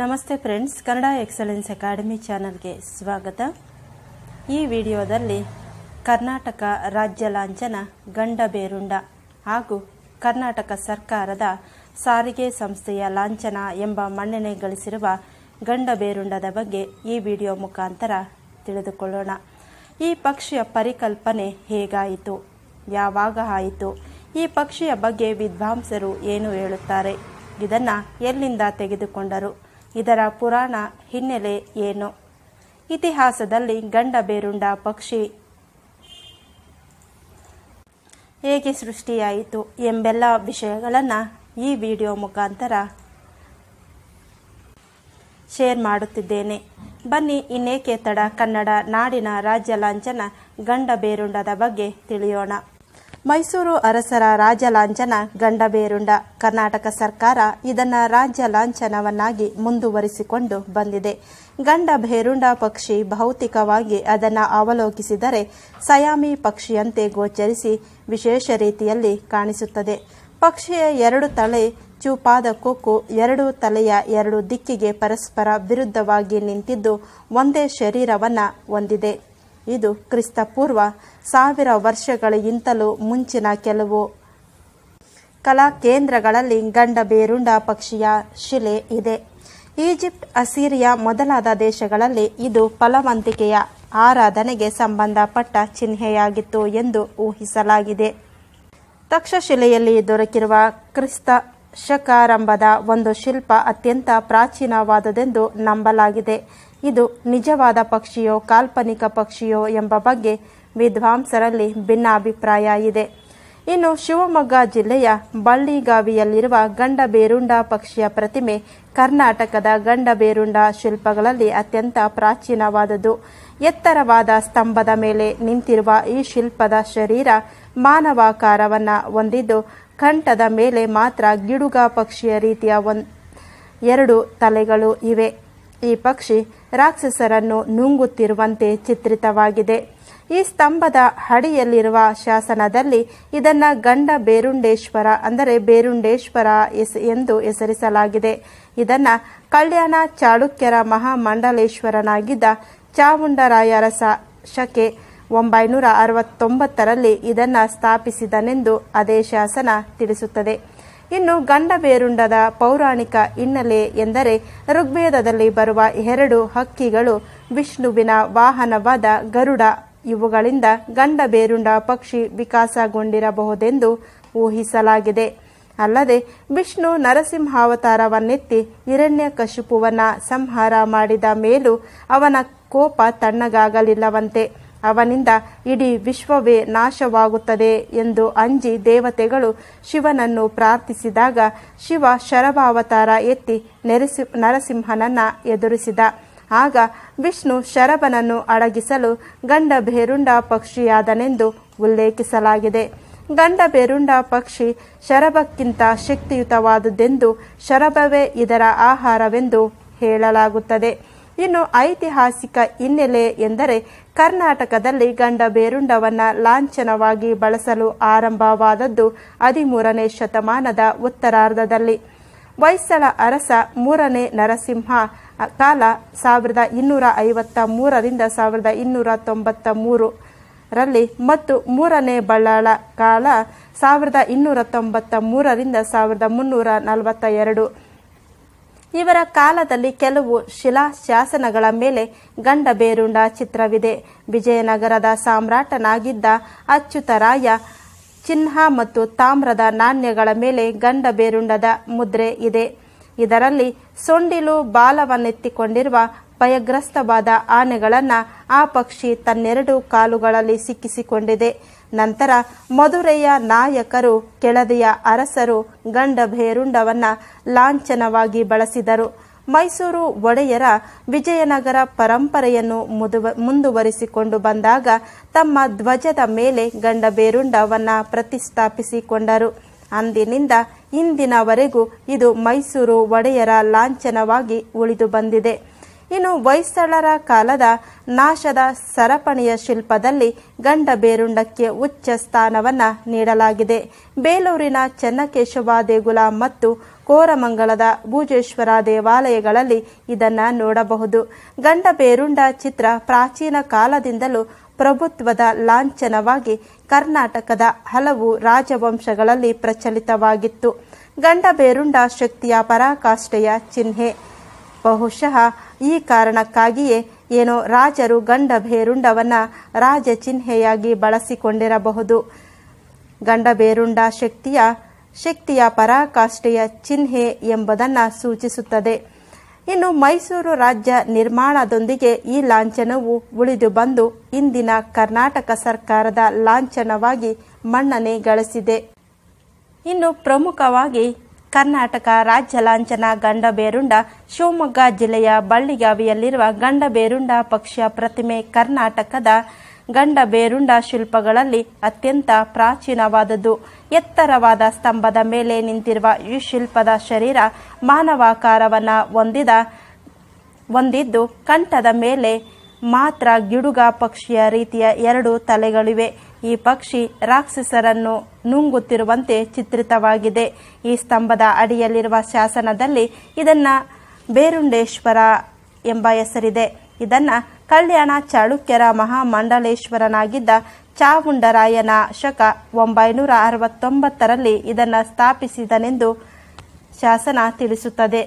ನಮಸ್ತೆ friends Kannada excellence academy ಚಾನಲ್ಗೆ ಸ್ವಾಗತ ಈ ವಿಡಿಯೋದಲ್ಲಿ ಕರ್ನಾಟಕ ರಾಜ್ಯ ಲಾಂಛನ ಗಂಡ ಬೇರುಂಡ ಹಾಗೂ ಕರ್ನಾಟಕ ಸರ್ಕಾರದ ಸಾರಿಗೆ ಸಂಸ್ಥೆಯ ಲಾಂಛನ ಎಂಬ ಮನ್ನಣೆ ಗಳಿಸಿರುವ ಗಂಡ ಬೇರುಂಡದ ಬಗ್ಗೆ ಈ ವಿಡಿಯೋ ಮುಖಾಂತರ ತಿಳಿದುಕೊಳ್ಳೋಣ ಈ ಪಕ್ಷಿಯ ಪರಿಕಲ್ಪನೆ ಹೇಗಾಯಿತು ಯಾವಾಗ ಆಯಿತು ಈ ಪಕ್ಷಿಯ ಬಗ್ಗೆ ವಿದ್ವಾಂಸರು ಏನು ಹೇಳುತ್ತಾರೆ ಇದನ್ನು ಎಲ್ಲಿಂದ ತೆಗೆದುಕೊಂಡರು ಇದರ ಪುರಾಣ ಹಿನ್ನೆಲೆ ಏನು ಇತಿಹಾಸದಲ್ಲಿ ಗಂಡ ಬೇರುಂಡ ಪಕ್ಷಿ ಹೇಗೆ ಸೃಷ್ಟಿಯಾಯಿತು ಎಂಬೆಲ್ಲ ವಿಷಯಗಳನ್ನು ಈ ವಿಡಿಯೋ ಮುಖಾಂತರ ಶೇರ್ ಮಾಡುತ್ತಿದ್ದೇನೆ ಬನ್ನಿ ಇನ್ನೇಕೆ ತಡ ಕನ್ನಡ ನಾಡಿನ ರಾಜ್ಯ ಲಾಂಛನ ಗಂಡ ಬೇರುಂಡದ ಬಗ್ಗೆ ತಿಳಿಯೋಣ ಮೈಸೂರು ಅರಸರ ರಾಜ ಲಾಂಛನ ಗಂಡಬೇರುಂಡ ಕರ್ನಾಟಕ ಸರ್ಕಾರ ಇದನ್ನು ರಾಜ್ಯ ಲಾಂಛನವನ್ನಾಗಿ ಮುಂದುವರಿಸಿಕೊಂಡು ಬಂದಿದೆ ಗಂಡ ಭೇರುಂಡ ಪಕ್ಷಿ ಭೌತಿಕವಾಗಿ ಅದನ್ನು ಅವಲೋಕಿಸಿದರೆ ಸಯಾಮಿ ಪಕ್ಷಿಯಂತೆ ಗೋಚರಿಸಿ ವಿಶೇಷ ರೀತಿಯಲ್ಲಿ ಕಾಣಿಸುತ್ತದೆ ಪಕ್ಷಿಯ ಎರಡು ತಲೆ ಚೂಪಾದ ಕೊಕ್ಕು ಎರಡು ತಲೆಯ ಎರಡು ದಿಕ್ಕಿಗೆ ಪರಸ್ಪರ ವಿರುದ್ಧವಾಗಿ ನಿಂತಿದ್ದು ಒಂದೇ ಶರೀರವನ್ನು ಹೊಂದಿದೆ ಇದು ಕ್ರಿಸ್ತಪೂರ್ವ ಸಾವಿರ ವರ್ಷಗಳಿಗಿಂತಲೂ ಮುಂಚಿನ ಕೆಲವು ಕೇಂದ್ರಗಳಲ್ಲಿ ಗಂಡ ಬೇರುಂಡ ಪಕ್ಷಿಯ ಶಿಲೆ ಇದೆ ಈಜಿಪ್ಟ್ ಅಸೀರಿಯಾ ಮೊದಲಾದ ದೇಶಗಳಲ್ಲಿ ಇದು ಫಲವಂತಿಕೆಯ ಆರಾಧನೆಗೆ ಸಂಬಂಧಪಟ್ಟ ಚಿಹ್ನೆಯಾಗಿತ್ತು ಎಂದು ಊಹಿಸಲಾಗಿದೆ ತಕ್ಷಶಿಲೆಯಲ್ಲಿ ದೊರಕಿರುವ ಕ್ರಿಸ್ತ ಶಕಾರಂಭದ ಒಂದು ಶಿಲ್ಪ ಅತ್ಯಂತ ಪ್ರಾಚೀನವಾದದೆಂದು ನಂಬಲಾಗಿದೆ ಇದು ನಿಜವಾದ ಪಕ್ಷಿಯೋ ಕಾಲ್ಪನಿಕ ಪಕ್ಷಿಯೋ ಎಂಬ ಬಗ್ಗೆ ವಿದ್ವಾಂಸರಲ್ಲಿ ಭಿನ್ನಾಭಿಪ್ರಾಯ ಇದೆ ಇನ್ನು ಶಿವಮೊಗ್ಗ ಜಿಲ್ಲೆಯ ಬಳ್ಳಿಗಾವಿಯಲ್ಲಿರುವ ಗಂಡಬೇರುಂಡ ಪಕ್ಷಿಯ ಪ್ರತಿಮೆ ಕರ್ನಾಟಕದ ಗಂಡಬೇರುಂಡ ಶಿಲ್ಪಗಳಲ್ಲಿ ಅತ್ಯಂತ ಪ್ರಾಚೀನವಾದದ್ದು ಎತ್ತರವಾದ ಸ್ತಂಭದ ಮೇಲೆ ನಿಂತಿರುವ ಈ ಶಿಲ್ಪದ ಶರೀರ ಮಾನವಾಕಾರವನ್ನು ಹೊಂದಿದ್ದು ಕಂಠದ ಮೇಲೆ ಮಾತ್ರ ಗಿಡುಗ ಪಕ್ಷಿಯ ರೀತಿಯ ಎರಡು ತಲೆಗಳು ಇವೆ ಈ ಪಕ್ಷಿ ರಾಕ್ಷಸರನ್ನು ನುಂಗುತ್ತಿರುವಂತೆ ಚಿತ್ರಿತವಾಗಿದೆ ಈ ಸ್ತಂಭದ ಹಡಿಯಲ್ಲಿರುವ ಶಾಸನದಲ್ಲಿ ಇದನ್ನು ಗಂಡ ಬೇರುಂಡೇಶ್ವರ ಅಂದರೆ ಬೇರುಂಡೇಶ್ವರ ಎಸ್ ಎಂದು ಹೆಸರಿಸಲಾಗಿದೆ ಇದನ್ನು ಕಲ್ಯಾಣ ಚಾಳುಕ್ಯರ ಮಹಾಮಂಡಲೇಶ್ವರನಾಗಿದ್ದ ಚಾಮುಂಡರಾಯರಸ ಶಕೆ ಒಂಬೈನೂರ ಅರವತ್ತೊಂಬತ್ತರಲ್ಲಿ ಇದನ್ನು ಸ್ಥಾಪಿಸಿದನೆಂದು ಅದೇ ಶಾಸನ ತಿಳಿಸುತ್ತದೆ ಇನ್ನು ಗಂಡಬೇರುಂಡದ ಪೌರಾಣಿಕ ಹಿನ್ನೆಲೆ ಎಂದರೆ ಋಗ್ವೇದದಲ್ಲಿ ಬರುವ ಎರಡು ಹಕ್ಕಿಗಳು ವಿಷ್ಣುವಿನ ವಾಹನವಾದ ಗರುಡ ಇವುಗಳಿಂದ ಗಂಡಬೇರುಂಡ ಪಕ್ಷಿ ವಿಕಾಸಗೊಂಡಿರಬಹುದೆಂದು ಊಹಿಸಲಾಗಿದೆ ಅಲ್ಲದೆ ವಿಷ್ಣು ನರಸಿಂಹಾವತಾರವನ್ನೆತ್ತಿ ಹಿರಣ್ಯ ಕಶುಪುವನ್ನ ಸಂಹಾರ ಮಾಡಿದ ಮೇಲೂ ಅವನ ಕೋಪ ತಣ್ಣಗಾಗಲಿಲ್ಲವಂತೆ ಅವನಿಂದ ಇಡೀ ವಿಶ್ವವೇ ನಾಶವಾಗುತ್ತದೆ ಎಂದು ಅಂಜಿ ದೇವತೆಗಳು ಶಿವನನ್ನು ಪ್ರಾರ್ಥಿಸಿದಾಗ ಶಿವ ಶರಭಾವತಾರ ಎತ್ತಿ ನೆರೆಸಿ ನರಸಿಂಹನನ್ನ ಎದುರಿಸಿದ ಆಗ ವಿಷ್ಣು ಶರಭನನ್ನು ಅಡಗಿಸಲು ಗಂಡ ಪಕ್ಷಿಯಾದನೆಂದು ಉಲ್ಲೇಖಿಸಲಾಗಿದೆ ಗಂಡ ಪಕ್ಷಿ ಶರಭಕ್ಕಿಂತ ಶಕ್ತಿಯುತವಾದುದೆಂದು ಶರಭವೇ ಇದರ ಆಹಾರವೆಂದು ಹೇಳಲಾಗುತ್ತದೆ ಇನ್ನು ಐತಿಹಾಸಿಕ ಹಿನ್ನೆಲೆ ಎಂದರೆ ಕರ್ನಾಟಕದಲ್ಲಿ ಗಂಡ ಬೇರುಂಡವನ್ನು ಲಾಂಛನವಾಗಿ ಬಳಸಲು ಆರಂಭವಾದದ್ದು ಹದಿಮೂರನೇ ಶತಮಾನದ ಉತ್ತರಾರ್ಧದಲ್ಲಿ ಹೊಯ್ಸಳ ಅರಸ ಮೂರನೇ ನರಸಿಂಹ ಕಾಲ ಸಾವಿರದ ಇನ್ನೂರ ಐವತ್ತ ಮೂರರಿಂದ ಸಾವಿರದ ಇನ್ನೂರ ತೊಂಬತ್ತ ಮೂರು ಮತ್ತು ಮೂರನೇ ಬಳ್ಳಾಳ ಕಾಲ ಸಾವಿರದ ಇನ್ನೂರ ತೊಂಬತ್ತ ಮೂರರಿಂದ ಸಾವಿರದ ಮುನ್ನೂರ ನಲವತ್ತ ಎರಡು ಇವರ ಕಾಲದಲ್ಲಿ ಕೆಲವು ಶಿಲಾ ಶಾಸನಗಳ ಮೇಲೆ ಗಂಡ ಬೇರುಂಡ ಚಿತ್ರವಿದೆ ವಿಜಯನಗರದ ಸಾಮ್ರಾಟನಾಗಿದ್ದ ಅಚ್ಯುತರಾಯ ಚಿನ್ಹ ಮತ್ತು ತಾಮ್ರದ ನಾಣ್ಯಗಳ ಮೇಲೆ ಗಂಡ ಬೇರುಂಡದ ಮುದ್ರೆ ಇದೆ ಇದರಲ್ಲಿ ಸೊಂಡಿಲು ಬಾಲವನ್ನೆತ್ತಿಕೊಂಡಿರುವ ಭಯಗ್ರಸ್ತವಾದ ಆನೆಗಳನ್ನು ಆ ಪಕ್ಷಿ ತನ್ನೆರಡು ಕಾಲುಗಳಲ್ಲಿ ಸಿಕ್ಕಿಸಿಕೊಂಡಿದೆ ನಂತರ ಮಧುರೆಯ ನಾಯಕರು ಕೆಳದಿಯ ಅರಸರು ಗಂಡ ಭೇರುಂಡವನ್ನು ಲಾಂಛನವಾಗಿ ಬಳಸಿದರು ಮೈಸೂರು ಒಡೆಯರ ವಿಜಯನಗರ ಪರಂಪರೆಯನ್ನು ಮುಂದುವರಿಸಿಕೊಂಡು ಬಂದಾಗ ತಮ್ಮ ಧ್ವಜದ ಮೇಲೆ ಗಂಡ ಪ್ರತಿಷ್ಠಾಪಿಸಿಕೊಂಡರು ಅಂದಿನಿಂದ ಇಂದಿನವರೆಗೂ ಇದು ಮೈಸೂರು ಒಡೆಯರ ಲಾಂಛನವಾಗಿ ಉಳಿದು ಬಂದಿದೆ ಇನ್ನು ಹೊಯ್ಸಳರ ಕಾಲದ ನಾಶದ ಸರಪಣಿಯ ಶಿಲ್ಪದಲ್ಲಿ ಗಂಡ ಬೇರುಂಡಕ್ಕೆ ಉಚ್ಚ ಸ್ಥಾನವನ್ನು ನೀಡಲಾಗಿದೆ ಬೇಲೂರಿನ ಚೆನ್ನಕೇಶವ ದೇಗುಲ ಮತ್ತು ಕೋರಮಂಗಲದ ಭೂಜೇಶ್ವರ ದೇವಾಲಯಗಳಲ್ಲಿ ಇದನ್ನು ನೋಡಬಹುದು ಗಂಡ ಬೇರುಂಡ ಚಿತ್ರ ಪ್ರಾಚೀನ ಕಾಲದಿಂದಲೂ ಪ್ರಭುತ್ವದ ಲಾಂಛನವಾಗಿ ಕರ್ನಾಟಕದ ಹಲವು ರಾಜವಂಶಗಳಲ್ಲಿ ಪ್ರಚಲಿತವಾಗಿತ್ತು ಗಂಡ ಬೇರುಂಡ ಶಕ್ತಿಯ ಪರಾಕಾಷ್ಠೆಯ ಚಿಹ್ನೆ ಬಹುಶಃ ಈ ಕಾರಣಕ್ಕಾಗಿಯೇ ಏನೋ ರಾಜರು ಗಂಡ ಭೇರುಂಡವನ್ನು ರಾಜ ಚಿಹ್ನೆಯಾಗಿ ಬಳಸಿಕೊಂಡಿರಬಹುದು ಗಂಡ ಶಕ್ತಿಯ ಶಕ್ತಿಯ ಪರಾಕಾಷ್ಠೆಯ ಚಿಹ್ನೆ ಎಂಬುದನ್ನು ಸೂಚಿಸುತ್ತದೆ ಇನ್ನು ಮೈಸೂರು ರಾಜ್ಯ ನಿರ್ಮಾಣದೊಂದಿಗೆ ಈ ಲಾಂಛನವು ಉಳಿದು ಬಂದು ಇಂದಿನ ಕರ್ನಾಟಕ ಸರ್ಕಾರದ ಲಾಂಛನವಾಗಿ ಮನ್ನಣೆ ಗಳಿಸಿದೆ ಇನ್ನು ಪ್ರಮುಖವಾಗಿ ಕರ್ನಾಟಕ ರಾಜ್ಯ ಲಾಂಛನ ಗಂಡಬೇರುಂಡ ಶಿವಮೊಗ್ಗ ಜಿಲ್ಲೆಯ ಬಳ್ಳಿಗಾವಿಯಲ್ಲಿರುವ ಗಂಡಬೇರುಂಡ ಪಕ್ಷಿಯ ಪ್ರತಿಮೆ ಕರ್ನಾಟಕದ ಗಂಡಬೇರುಂಡ ಶಿಲ್ಪಗಳಲ್ಲಿ ಅತ್ಯಂತ ಪ್ರಾಚೀನವಾದದ್ದು ಎತ್ತರವಾದ ಸ್ತಂಭದ ಮೇಲೆ ನಿಂತಿರುವ ಈ ಶಿಲ್ಪದ ಶರೀರ ಮಾನವಾಕಾರವನ್ನು ಹೊಂದಿದ ಹೊಂದಿದ್ದು ಕಂಠದ ಮೇಲೆ ಮಾತ್ರ ಗಿಡುಗ ಪಕ್ಷಿಯ ರೀತಿಯ ಎರಡು ತಲೆಗಳಿವೆ ಈ ಪಕ್ಷಿ ರಾಕ್ಷಸರನ್ನು ನುಂಗುತ್ತಿರುವಂತೆ ಚಿತ್ರಿತವಾಗಿದೆ ಈ ಸ್ತಂಭದ ಅಡಿಯಲ್ಲಿರುವ ಶಾಸನದಲ್ಲಿ ಇದನ್ನ ಬೇರುಂಡೇಶ್ವರ ಎಂಬ ಹೆಸರಿದೆ ಇದನ್ನ ಕಲ್ಯಾಣ ಚಾಳುಕ್ಯರ ಮಹಾಮಂಡಲೇಶ್ವರನಾಗಿದ್ದ ಚಾವುಂಡರಾಯನ ಶಕ ಒಂಬೈನೂರ ಅರವತ್ತೊಂಬತ್ತರಲ್ಲಿ ಇದನ್ನು ಸ್ಥಾಪಿಸಿದನೆಂದು ಶಾಸನ ತಿಳಿಸುತ್ತದೆ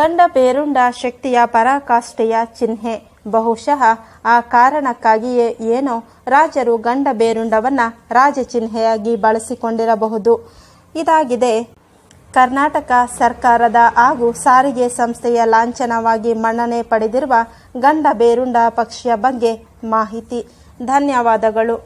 ಗಂಡ ಬೇರುಂಡ ಶಕ್ತಿಯ ಪರಾಕಾಷ್ಠೆಯ ಚಿಹ್ನೆ ಬಹುಶಃ ಆ ಕಾರಣಕ್ಕಾಗಿಯೇ ಏನೋ ರಾಜರು ಗಂಡ ಬೇರುಂಡವನ್ನು ರಾಜಚಿಹ್ನೆಯಾಗಿ ಬಳಸಿಕೊಂಡಿರಬಹುದು ಇದಾಗಿದೆ ಕರ್ನಾಟಕ ಸರ್ಕಾರದ ಹಾಗೂ ಸಾರಿಗೆ ಸಂಸ್ಥೆಯ ಲಾಂಛನವಾಗಿ ಮನ್ನಣೆ ಪಡೆದಿರುವ ಗಂಡ ಬೇರುಂಡ ಪಕ್ಷಿಯ ಬಗ್ಗೆ ಮಾಹಿತಿ ಧನ್ಯವಾದಗಳು